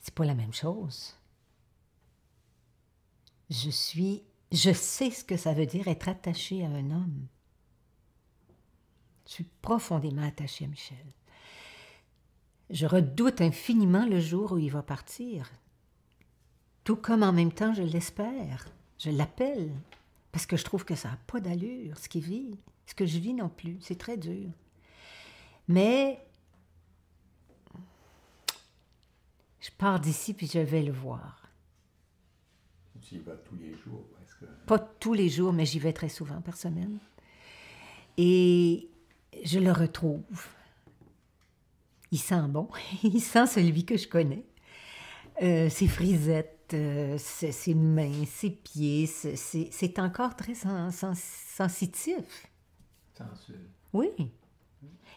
C'est pas la même chose. Je suis, je sais ce que ça veut dire être attaché à un homme. Je suis profondément attachée à Michel. Je redoute infiniment le jour où il va partir. Tout comme en même temps je l'espère, je l'appelle, parce que je trouve que ça n'a pas d'allure, ce qu'il vit, ce que je vis non plus, c'est très dur. Mais pars d'ici, puis je vais le voir. Tu y vas tous les jours presque. Pas tous les jours, mais j'y vais très souvent par semaine. Et je le retrouve. Il sent bon, il sent celui que je connais. Euh, ses frisettes, euh, ses, mains, ses pieds, c'est encore très sensitif. Oui.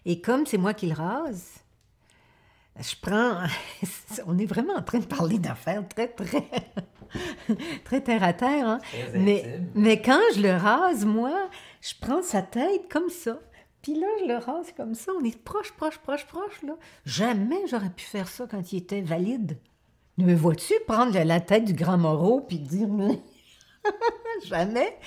Et comme c'est moi qui le rase, je prends, on est vraiment en train de parler d'affaires très, très, très terre à terre. Hein. Mais, mais quand je le rase, moi, je prends sa tête comme ça. Puis là, je le rase comme ça. On est proche, proche, proche, proche. Là. Jamais j'aurais pu faire ça quand il était valide. Ne me vois-tu prendre la tête du grand Moreau puis dire. jamais.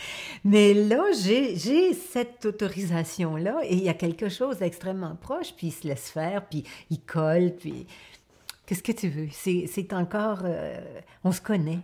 Mais là, j'ai cette autorisation-là et il y a quelque chose d'extrêmement proche, puis il se laisse faire, puis il colle, puis qu'est-ce que tu veux? C'est encore... Euh, on se connaît.